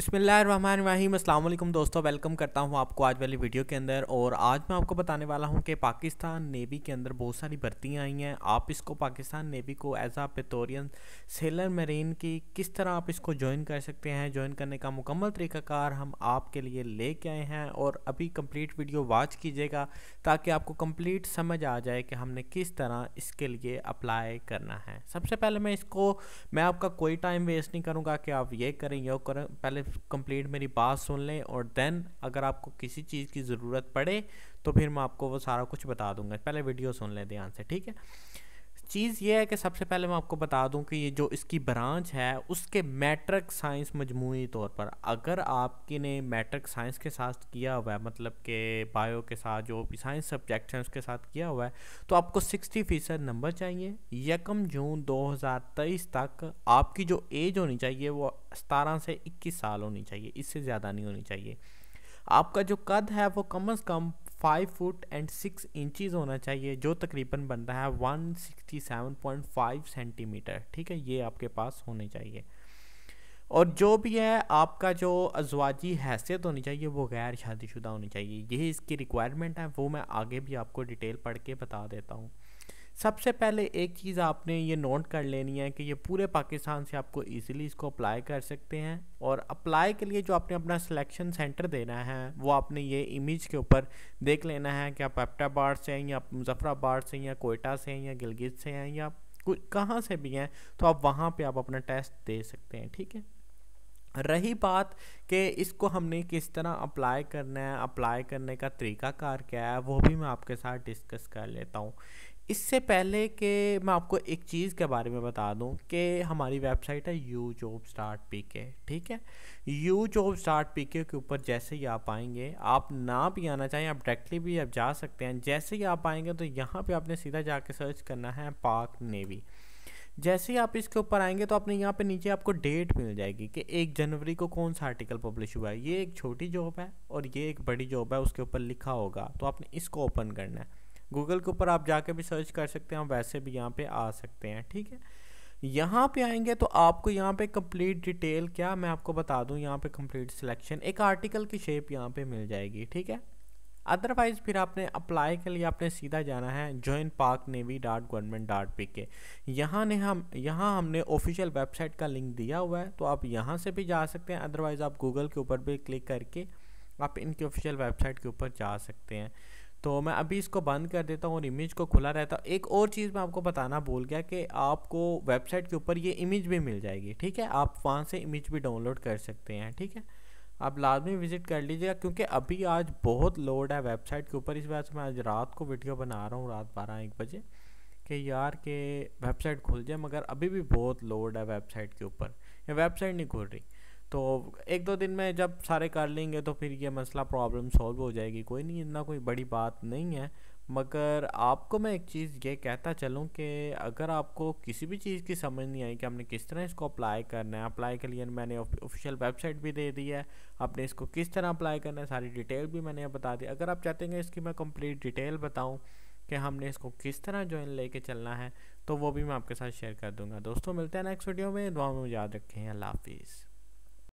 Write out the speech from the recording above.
बिसमीम दोस्तों वेलकम करता हूँ आपको आज वाली वीडियो के अंदर और आज मैं आपको बताने वाला हूँ कि पाकिस्तान नेवी के अंदर बहुत सारी भर्तियाँ आई हैं आप इसको पाकिस्तान नेवी को as a praetorian sailor marine की किस तरह आप इसको ज्वाइन कर सकते हैं ज्वाइन करने का मुकम्मल तरीक़ाकार हम आपके लिए ले आए हैं और अभी कम्प्लीट वीडियो वॉच कीजिएगा ताकि आपको कम्प्लीट समझ आ जाए कि हमने किस तरह इसके लिए अप्लाई करना है सबसे पहले मैं इसको मैं आपका कोई टाइम वेस्ट नहीं करूँगा कि आप ये करें यो करें पहले कंप्लीट मेरी बात सुन लें और देन अगर आपको किसी चीज़ की ज़रूरत पड़े तो फिर मैं आपको वो सारा कुछ बता दूंगा पहले वीडियो सुन लें ध्यान से ठीक है चीज़ ये है कि सबसे पहले मैं आपको बता दूं कि ये जो इसकी ब्रांच है उसके मैट्रिक साइंस मजमू तौर पर अगर आपके ने मैट्रिक साइंस के साथ किया हुआ है मतलब के बायो के साथ जो भी साइंस सब्जेक्ट हैं उसके साथ किया हुआ है तो आपको सिक्सटी फ़ीसद नंबर चाहिए यकम जून दो हज़ार तेईस तक आपकी जो एज होनी चाहिए वो सतारह से इक्कीस साल होनी चाहिए इससे ज़्यादा नहीं होनी चाहिए आपका जो कद है वो कम अज़ कम five foot and six inches होना चाहिए जो तकरीबन बन रहा है one sixty seven point five centimetre ठीक है ये आपके पास होने चाहिए और जो भी है आपका जो अजवाजी हैसियत होनी चाहिए वो गैर शादीशुदा होनी चाहिए यही इसकी रिक्वायरमेंट है वो मैं आगे भी आपको डिटेल पढ़ के बता देता हूँ सबसे पहले एक चीज़ आपने ये नोट कर लेनी है कि ये पूरे पाकिस्तान से आपको ईजिली इसको अप्लाई कर सकते हैं और अप्लाई के लिए जो आपने अपना सिलेक्शन सेंटर देना है वो आपने ये इमेज के ऊपर देख लेना है कि आप एप्टाबाद से हैं या आप मुजफ्फराबाद से हैं या कोयटा से हैं या गिलगित से हैं या कोई कहाँ से भी हैं तो आप वहाँ पर आप अपना टेस्ट दे सकते हैं ठीक है रही बात कि इसको हमने किस तरह अप्लाई करना है अप्लाई करने का तरीका कार क्या है वो भी मैं आपके साथ डिस्कस कर लेता हूँ इससे पहले कि मैं आपको एक चीज़ के बारे में बता दूं कि हमारी वेबसाइट है यू जॉब स्टार्ट पी के ठीक है यू जॉब स्टार्ट पी के ऊपर जैसे ही आप आएंगे आप ना भी आना चाहें आप डायरेक्टली भी आप जा सकते हैं जैसे ही आप आएंगे तो यहाँ पे आपने सीधा कर सर्च करना है पार्क नेवी जैसे ही आप इसके ऊपर आएंगे तो आपने यहाँ पे नीचे आपको डेट मिल जाएगी कि एक जनवरी को कौन सा आर्टिकल पब्लिश हुआ है ये एक छोटी जॉब है और ये एक बड़ी जॉब है उसके ऊपर लिखा होगा तो आपने इसको ओपन करना है गूगल के ऊपर आप जाके भी सर्च कर सकते हैं वैसे भी यहाँ पे आ सकते हैं ठीक है यहाँ पे आएंगे तो आपको यहाँ पे कंप्लीट डिटेल क्या मैं आपको बता दूँ यहाँ पे कंप्लीट सिलेक्शन एक आर्टिकल की शेप यहाँ पे मिल जाएगी ठीक है अदरवाइज़ फिर आपने अप्लाई के लिए आपने सीधा जाना है join park navy dot government dot P K यहाँ ने हम यहाँ हमने ऑफिशियल वेबसाइट का लिंक दिया हुआ है तो आप यहाँ से भी जा सकते हैं अदरवाइज़ आप गूगल के ऊपर भी क्लिक करके आप इनकी ऑफिशियल वेबसाइट के ऊपर जा सकते हैं तो मैं अभी इसको बंद कर देता हूँ और इमेज को खुला रहता हूँ एक और चीज़ मैं आपको बताना भूल गया कि आपको वेबसाइट के ऊपर ये इमेज भी मिल जाएगी ठीक है आप वहाँ से इमेज भी डाउनलोड कर सकते हैं ठीक है आप लाजमी विज़िट कर लीजिएगा क्योंकि अभी आज बहुत लोड है वेबसाइट के ऊपर इस वजह से मैं आज रात को वीडियो बना रहा हूँ रात बारह एक बजे कि यार के वेबसाइट खुल जाए मगर अभी भी बहुत लोड है वेबसाइट के ऊपर या वेबसाइट नहीं खुल रही तो एक दो दिन में जब सारे कर लेंगे तो फिर ये मसला प्रॉब्लम सॉल्व हो जाएगी कोई नहीं इतना कोई बड़ी बात नहीं है मगर आपको मैं एक चीज़ ये कहता चलूँ कि अगर आपको किसी भी चीज़ की समझ नहीं आई कि हमने किस तरह इसको अप्लाई करना है अप्लाई के लिए मैंने ऑफिशियल वेबसाइट भी दे दी है आपने इसको किस तरह अप्लाई करना है सारी डिटेल भी मैंने बता दी अगर आप चाहते हैं इसकी मैं कंप्लीट डिटेल बताऊँ कि हमने इसको किस तरह ज्वाइन ले चलना है तो वो भी मैं आपके साथ शेयर कर दूँगा दोस्तों मिलते हैं नेक्स्ट वीडियो में दुआ में याद रखें अल्लाह हाफिज़